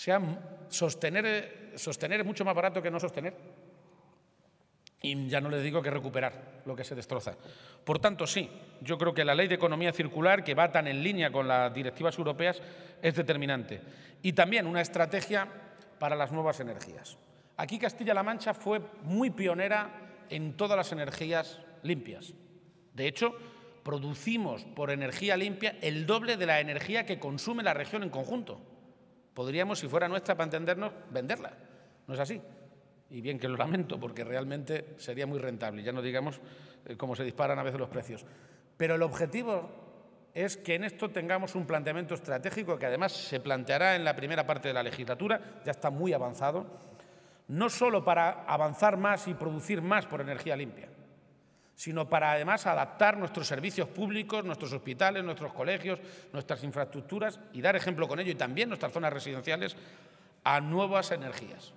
sea sostener, eh, sostener es mucho más barato que no sostener. Y ya no les digo que recuperar lo que se destroza. Por tanto, sí, yo creo que la ley de economía circular, que va tan en línea con las directivas europeas, es determinante. Y también una estrategia para las nuevas energías. Aquí Castilla-La Mancha fue muy pionera en todas las energías limpias. De hecho, producimos por energía limpia el doble de la energía que consume la región en conjunto. Podríamos, si fuera nuestra para entendernos, venderla. No es así. Y bien que lo lamento, porque realmente sería muy rentable. Ya no digamos eh, cómo se disparan a veces los precios. Pero el objetivo es que en esto tengamos un planteamiento estratégico que además se planteará en la primera parte de la legislatura, ya está muy avanzado, no solo para avanzar más y producir más por energía limpia, sino para además adaptar nuestros servicios públicos, nuestros hospitales, nuestros colegios, nuestras infraestructuras y dar ejemplo con ello y también nuestras zonas residenciales a nuevas energías.